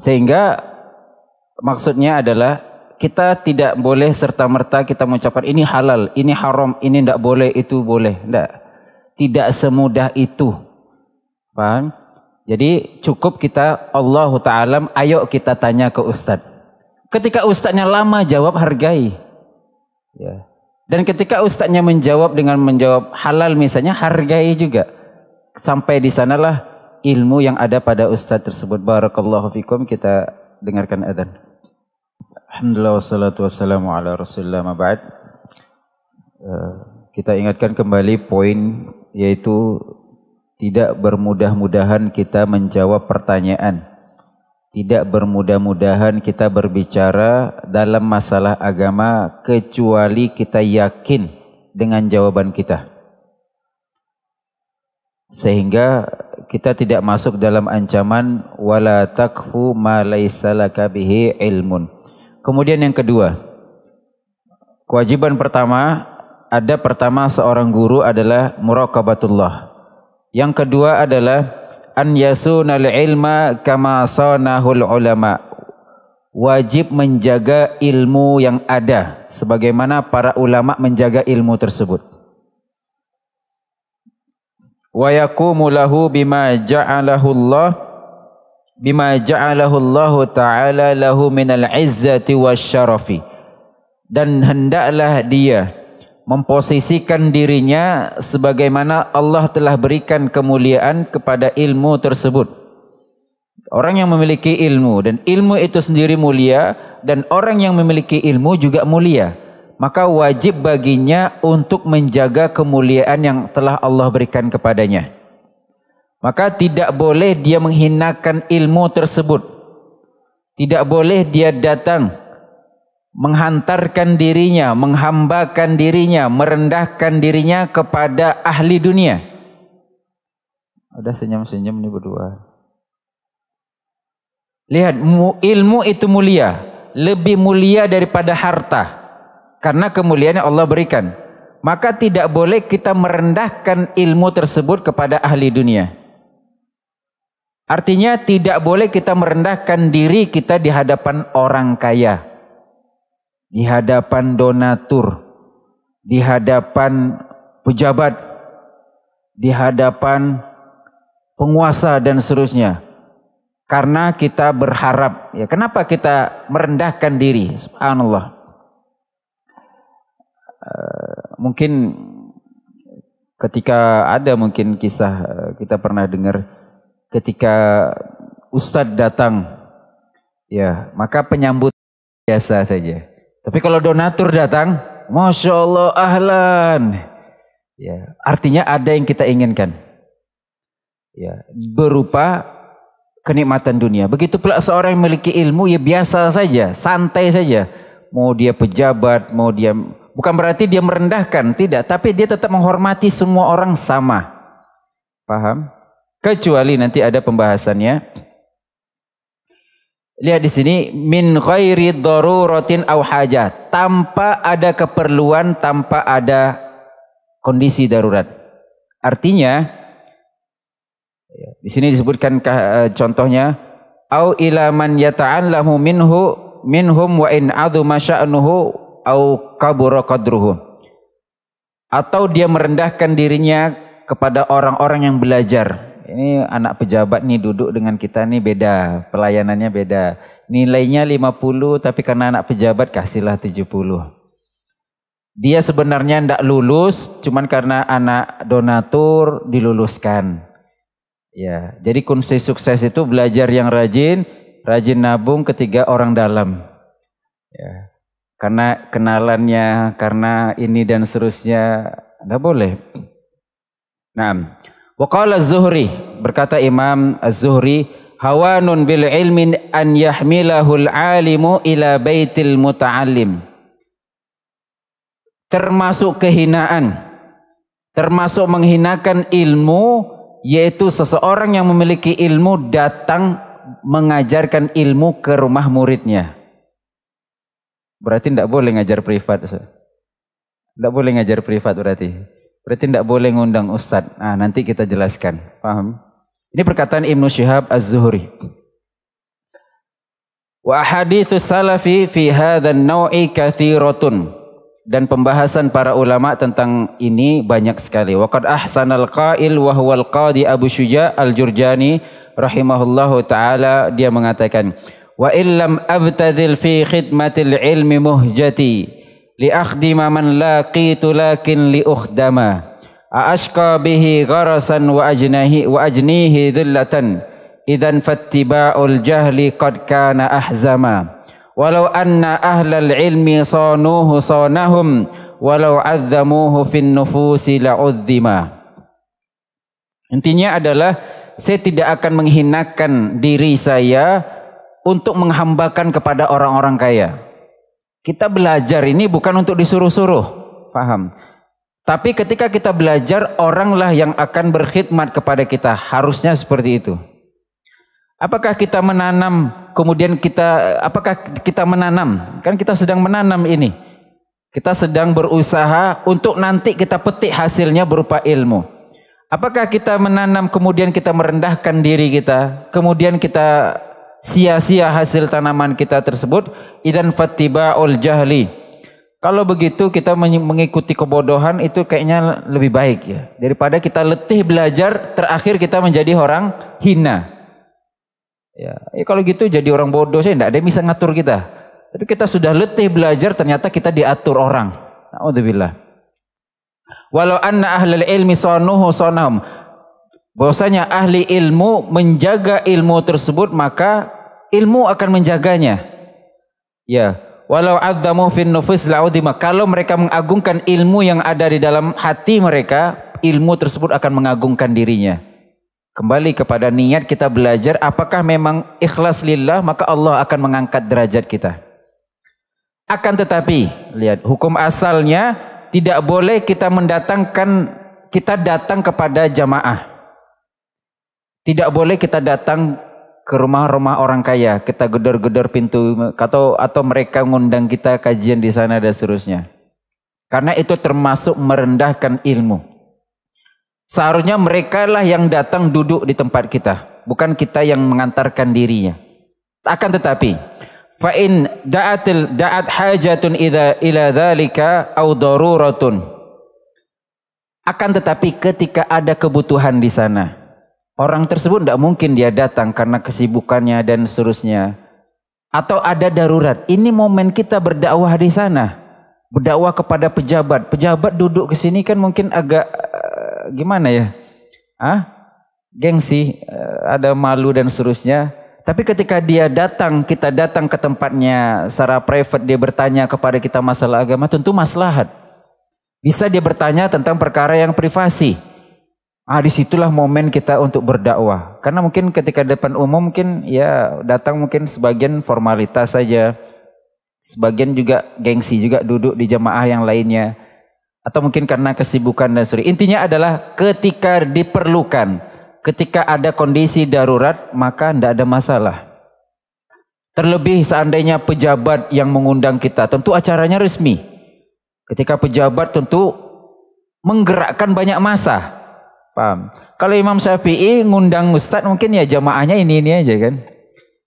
Sehingga maksudnya adalah kita tidak boleh serta-merta kita mengucapkan ini halal, ini haram, ini tidak boleh, itu boleh. Tidak. Tidak semudah itu. Paham? Jadi cukup kita Allah Ta'ala ayo kita tanya ke Ustadz. Ketika Ustadznya lama jawab hargai. Ya. Dan ketika ustaznya menjawab dengan menjawab halal misalnya hargai juga. Sampai di sanalah ilmu yang ada pada ustaz tersebut. Barakallahu fikum kita dengarkan adzan. Alhamdulillah wassalatu wassalamu ala Rasulillah ma eh, Kita ingatkan kembali poin yaitu tidak bermudah-mudahan kita menjawab pertanyaan tidak bermudah-mudahan kita berbicara dalam masalah agama kecuali kita yakin dengan jawaban kita. Sehingga kita tidak masuk dalam ancaman wala takfu ma ilmun. Kemudian yang kedua, kewajiban pertama ada pertama seorang guru adalah muraqabatullah. Yang kedua adalah an yasunal ilma kama sanahul ulama wajib menjaga ilmu yang ada sebagaimana para ulama menjaga ilmu tersebut wa yaqumu lahu bima ja'alahu Allah bima ja'alahu Allah ta'ala lahu minal izzati wasyarafi dan hendaklah dia memposisikan dirinya sebagaimana Allah telah berikan kemuliaan kepada ilmu tersebut. Orang yang memiliki ilmu dan ilmu itu sendiri mulia dan orang yang memiliki ilmu juga mulia. Maka wajib baginya untuk menjaga kemuliaan yang telah Allah berikan kepadanya. Maka tidak boleh dia menghinakan ilmu tersebut. Tidak boleh dia datang menghantarkan dirinya, menghambakan dirinya, merendahkan dirinya kepada ahli dunia. Ada senyum-senyum nih berdua. Lihat, ilmu itu mulia, lebih mulia daripada harta. Karena kemuliaannya Allah berikan. Maka tidak boleh kita merendahkan ilmu tersebut kepada ahli dunia. Artinya tidak boleh kita merendahkan diri kita di hadapan orang kaya di hadapan donatur, di hadapan pejabat, di hadapan penguasa dan seterusnya. Karena kita berharap, ya kenapa kita merendahkan diri? Subhanallah. Uh, mungkin ketika ada mungkin kisah eh, kita pernah dengar ketika ustadz datang ya maka penyambut biasa saja tapi kalau donatur datang, Masya Allah ahlan. Ya, artinya ada yang kita inginkan. Ya, berupa kenikmatan dunia. Begitu pula seorang yang memiliki ilmu ya biasa saja, santai saja. Mau dia pejabat, mau dia bukan berarti dia merendahkan, tidak, tapi dia tetap menghormati semua orang sama. Paham? Kecuali nanti ada pembahasannya Lihat di sini min ghairi daruratin au hajat. Tanpa ada keperluan, tanpa ada kondisi darurat. Artinya di sini disebutkan eh, contohnya au ila man yata'allamu minhu minhum wa in adzuma sya'nuhu au kabura qadruhu. Atau dia merendahkan dirinya kepada orang-orang yang belajar ini anak pejabat nih duduk dengan kita nih beda, pelayanannya beda. Nilainya 50 tapi karena anak pejabat kasihlah 70. Dia sebenarnya tidak lulus, cuman karena anak donatur diluluskan. Ya, jadi kunci sukses itu belajar yang rajin, rajin nabung ketiga orang dalam. Ya, karena kenalannya, karena ini dan seterusnya, ndak boleh. Nah, Waqala Az-Zuhri, berkata Imam Az-Zuhri, hawanun bil ilmin an yahmilahu al-alimu ila baitil muta'allim. Termasuk kehinaan, termasuk menghinakan ilmu yaitu seseorang yang memiliki ilmu datang mengajarkan ilmu ke rumah muridnya. Berarti tidak boleh ngajar privat. Tidak boleh ngajar privat berarti. Berarti tidak boleh mengundang ustaz. Ah, nanti kita jelaskan. Paham? Ini perkataan Ibn Syihab Az-Zuhri. Wa hadithu salafi fi hadhan naw'i kathiratun. Dan pembahasan para ulama tentang ini banyak sekali. Waqad ahsan al-qail wa huwa al-qadi Abu Syuja al-Jurjani rahimahullahu ta'ala. Dia mengatakan, Wa illam abtadhil fi khidmatil ilmi muhjati. li akhdima man laqitu lakin li ukhdama aashqa bihi gharasan wa ajnahi wa ajnihi dhillatan idan fattiba'ul jahli qad kana ahzama walau anna ahlal ilmi sanuhu sanahum walau azzamuhu fin nufusi la'uzzima intinya adalah saya tidak akan menghinakan diri saya untuk menghambakan kepada orang-orang kaya kita belajar ini bukan untuk disuruh-suruh. Paham? Tapi ketika kita belajar, oranglah yang akan berkhidmat kepada kita. Harusnya seperti itu. Apakah kita menanam, kemudian kita, apakah kita menanam? Kan kita sedang menanam ini. Kita sedang berusaha untuk nanti kita petik hasilnya berupa ilmu. Apakah kita menanam kemudian kita merendahkan diri kita, kemudian kita sia-sia hasil tanaman kita tersebut idan fattiba'ul jahli kalau begitu kita mengikuti kebodohan itu kayaknya lebih baik ya daripada kita letih belajar terakhir kita menjadi orang hina ya, ya kalau gitu jadi orang bodoh saya tidak ada yang bisa ngatur kita tapi kita sudah letih belajar ternyata kita diatur orang Alhamdulillah walau anna ahlul ilmi sonuhu sonam bahwasanya ahli ilmu menjaga ilmu tersebut maka ilmu akan menjaganya. Ya, walau azzamu fin nufus la'udhima. Kalau mereka mengagungkan ilmu yang ada di dalam hati mereka, ilmu tersebut akan mengagungkan dirinya. Kembali kepada niat kita belajar, apakah memang ikhlas lillah, maka Allah akan mengangkat derajat kita. Akan tetapi, lihat, hukum asalnya tidak boleh kita mendatangkan, kita datang kepada jamaah. Tidak boleh kita datang ke rumah-rumah orang kaya, kita gedor-gedor pintu atau atau mereka ngundang kita kajian di sana dan seterusnya. Karena itu termasuk merendahkan ilmu. Seharusnya mereka lah yang datang duduk di tempat kita, bukan kita yang mengantarkan dirinya. Akan tetapi, fa'in da'atil da'at hajatun idza ila dzalika au daruratun. Akan tetapi ketika ada kebutuhan di sana, Orang tersebut tidak mungkin dia datang karena kesibukannya dan seterusnya. Atau ada darurat. Ini momen kita berdakwah di sana. Berdakwah kepada pejabat. Pejabat duduk ke sini kan mungkin agak uh, gimana ya? Ah, gengsi, uh, ada malu dan seterusnya. Tapi ketika dia datang, kita datang ke tempatnya secara private, dia bertanya kepada kita masalah agama, tentu maslahat. Bisa dia bertanya tentang perkara yang privasi. Ah disitulah momen kita untuk berdakwah. Karena mungkin ketika depan umum mungkin ya datang mungkin sebagian formalitas saja. Sebagian juga gengsi juga duduk di jemaah yang lainnya. Atau mungkin karena kesibukan dan suri Intinya adalah ketika diperlukan. Ketika ada kondisi darurat maka tidak ada masalah. Terlebih seandainya pejabat yang mengundang kita. Tentu acaranya resmi. Ketika pejabat tentu menggerakkan banyak masa. Paham? Kalau Imam Syafi'i ngundang ustaz mungkin ya jamaahnya ini-ini aja kan.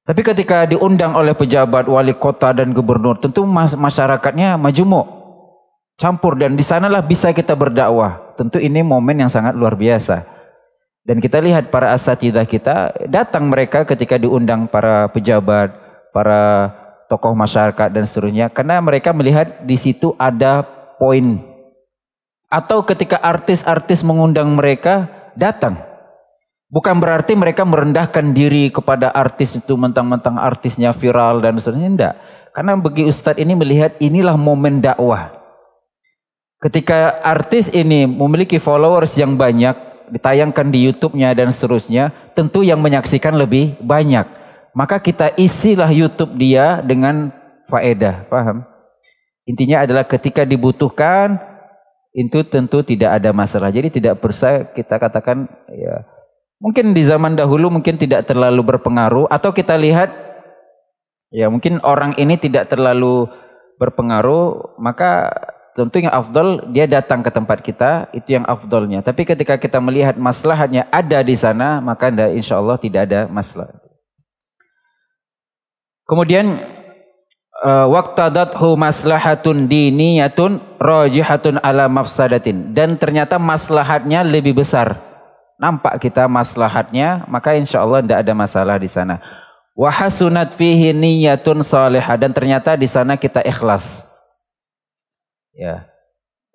Tapi ketika diundang oleh pejabat, wali kota dan gubernur, tentu mas masyarakatnya majemuk, campur dan di sanalah bisa kita berdakwah. Tentu ini momen yang sangat luar biasa. Dan kita lihat para asatidah kita datang mereka ketika diundang para pejabat, para tokoh masyarakat dan seterusnya karena mereka melihat di situ ada poin atau ketika artis-artis mengundang mereka datang. Bukan berarti mereka merendahkan diri kepada artis itu mentang-mentang artisnya viral dan sebagainya. Tidak. Karena bagi Ustadz ini melihat inilah momen dakwah. Ketika artis ini memiliki followers yang banyak, ditayangkan di YouTube-nya dan seterusnya, tentu yang menyaksikan lebih banyak. Maka kita isilah YouTube dia dengan faedah, paham? Intinya adalah ketika dibutuhkan, itu tentu tidak ada masalah. Jadi tidak bisa kita katakan ya mungkin di zaman dahulu mungkin tidak terlalu berpengaruh atau kita lihat ya mungkin orang ini tidak terlalu berpengaruh maka tentu yang afdol dia datang ke tempat kita itu yang afdolnya. Tapi ketika kita melihat maslahatnya ada di sana maka insya Allah tidak ada masalah. Kemudian Eh, waqtadathu maslahatun diniyatun rajihatun ala mafsadatin dan ternyata maslahatnya lebih besar nampak kita maslahatnya maka insya Allah tidak ada masalah di sana wa hasunat fihi niyatun salihah dan ternyata di sana kita ikhlas ya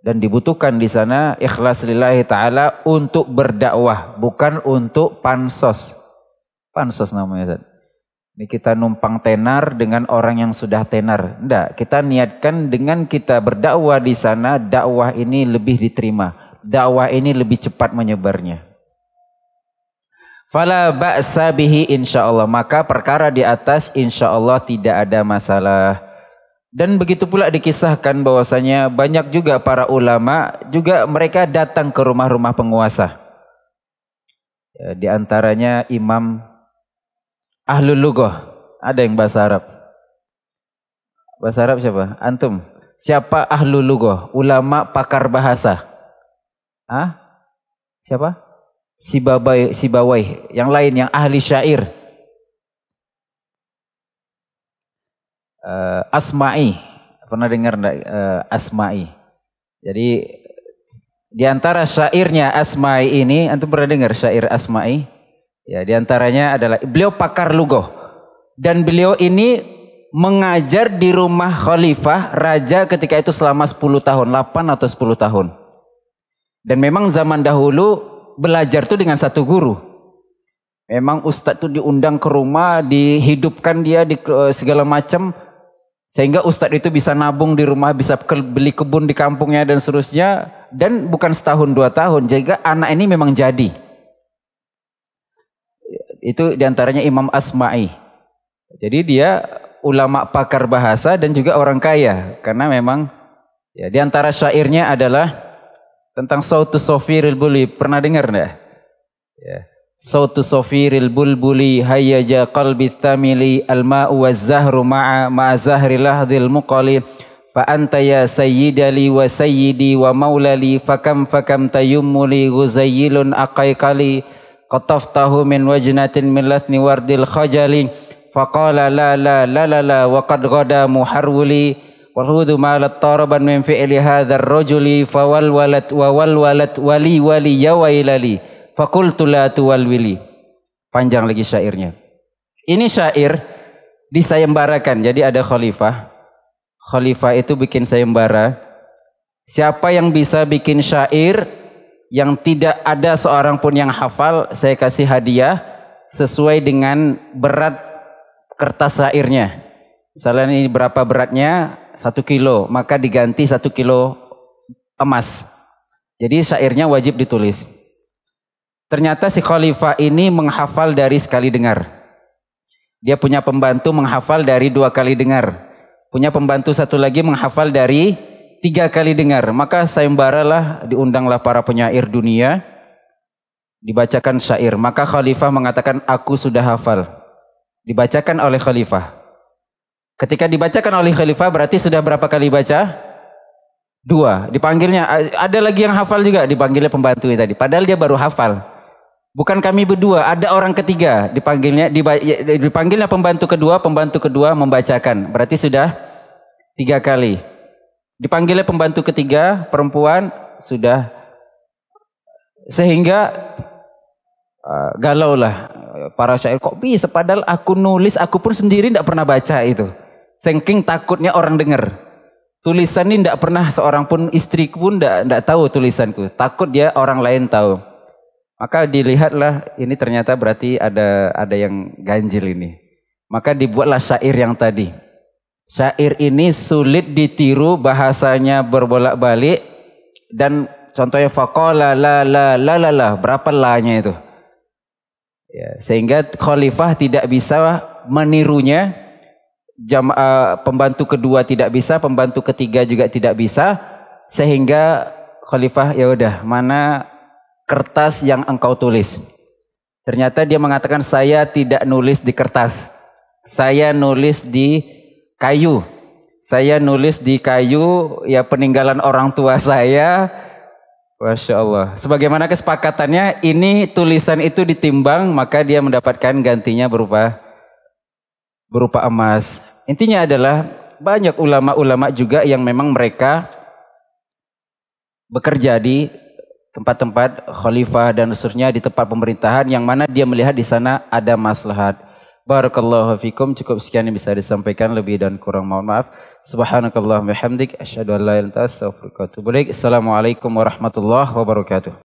dan dibutuhkan di sana ikhlas lillahi taala untuk berdakwah bukan untuk pansos pansos namanya Ustaz ini kita numpang tenar dengan orang yang sudah tenar. Enggak, kita niatkan dengan kita berdakwah di sana, dakwah ini lebih diterima. Dakwah ini lebih cepat menyebarnya. Fala ba'sa bihi insyaallah. Maka perkara di atas insyaallah tidak ada masalah. Dan begitu pula dikisahkan bahwasanya banyak juga para ulama juga mereka datang ke rumah-rumah penguasa. Ya, di antaranya Imam Ahlul Lugoh. Ada yang bahasa Arab. Bahasa Arab siapa? Antum. Siapa ahlul lugoh? Ulama pakar bahasa. Hah? Siapa? Si Sibawai. Yang lain yang ahli syair. Uh, Asma'i. Pernah dengar enggak? Uh, eh, Asma'i. Jadi di antara syairnya Asma'i ini, antum pernah dengar syair Asma'i? Ya, di antaranya adalah beliau pakar lugo dan beliau ini mengajar di rumah khalifah raja ketika itu selama 10 tahun, 8 atau 10 tahun. Dan memang zaman dahulu belajar tuh dengan satu guru. Memang ustadz itu diundang ke rumah, dihidupkan dia di segala macam sehingga ustadz itu bisa nabung di rumah, bisa beli kebun di kampungnya dan seterusnya dan bukan setahun dua tahun. Jadi anak ini memang jadi. Itu diantaranya Imam Asma'i. Jadi dia ulama pakar bahasa dan juga orang kaya. Karena memang ya, diantara syairnya adalah tentang Sautu Sofiril Buli. Pernah dengar enggak? Ya. Sautu Sofiril Bulbuli hayyaja qalbi thamili al-ma'u waz-zahru ma'a ma'a zahri lahdil muqalil. Fa anta ya sayyidali wa sayyidi wa maulali fakam fakam tayyumuli akai aqaiqali qataftahu min wajnatin min lathni wardil khajali faqala la la la la la wa qad ghada muharwuli والهود ما للطربا من فعل هذا الرجل فولولت وولولت wali ولي يا ويلالي فقلت la tuwalwili panjang lagi syairnya ini syair disayembarakan jadi ada khalifah khalifah itu bikin sayembara siapa yang bisa bikin syair yang tidak ada seorang pun yang hafal, saya kasih hadiah sesuai dengan berat kertas syairnya. Misalnya ini berapa beratnya? Satu kilo, maka diganti satu kilo emas. Jadi syairnya wajib ditulis. Ternyata si khalifah ini menghafal dari sekali dengar. Dia punya pembantu menghafal dari dua kali dengar. Punya pembantu satu lagi menghafal dari tiga kali dengar. Maka sayembara lah diundanglah para penyair dunia. Dibacakan syair. Maka khalifah mengatakan aku sudah hafal. Dibacakan oleh khalifah. Ketika dibacakan oleh khalifah berarti sudah berapa kali baca? Dua. Dipanggilnya. Ada lagi yang hafal juga. Dipanggilnya pembantu tadi. Padahal dia baru hafal. Bukan kami berdua, ada orang ketiga dipanggilnya dipanggilnya pembantu kedua, pembantu kedua membacakan. Berarti sudah tiga kali. Dipanggilnya pembantu ketiga, perempuan sudah sehingga uh, galau lah eh, para syair kok bisa padahal aku nulis aku pun sendiri tidak pernah baca itu. Sengking takutnya orang dengar. Tulisan ini tidak pernah seorang pun istri pun tidak tahu tulisanku. Takut dia orang lain tahu. Maka dilihatlah ini ternyata berarti ada ada yang ganjil ini. Maka dibuatlah syair yang tadi. Syair ini sulit ditiru, bahasanya berbolak-balik dan contohnya faqala la la la la la berapa la itu. Ya, sehingga khalifah tidak bisa menirunya jam, uh, pembantu kedua tidak bisa, pembantu ketiga juga tidak bisa, sehingga khalifah ya udah mana kertas yang engkau tulis. Ternyata dia mengatakan saya tidak nulis di kertas, saya nulis di kayu. Saya nulis di kayu ya peninggalan orang tua saya. Masya Allah. Sebagaimana kesepakatannya, ini tulisan itu ditimbang, maka dia mendapatkan gantinya berupa berupa emas. Intinya adalah banyak ulama-ulama juga yang memang mereka bekerja di tempat-tempat khalifah dan seterusnya di tempat pemerintahan yang mana dia melihat di sana ada maslahat. Barakallahu fikum. Cukup sekian yang bisa disampaikan. Lebih dan kurang mohon maaf. Subhanakallahumma hamdik. Asyhadu an la ilaha illa anta astaghfiruka wa atubu ilaik. Assalamualaikum warahmatullahi wabarakatuh.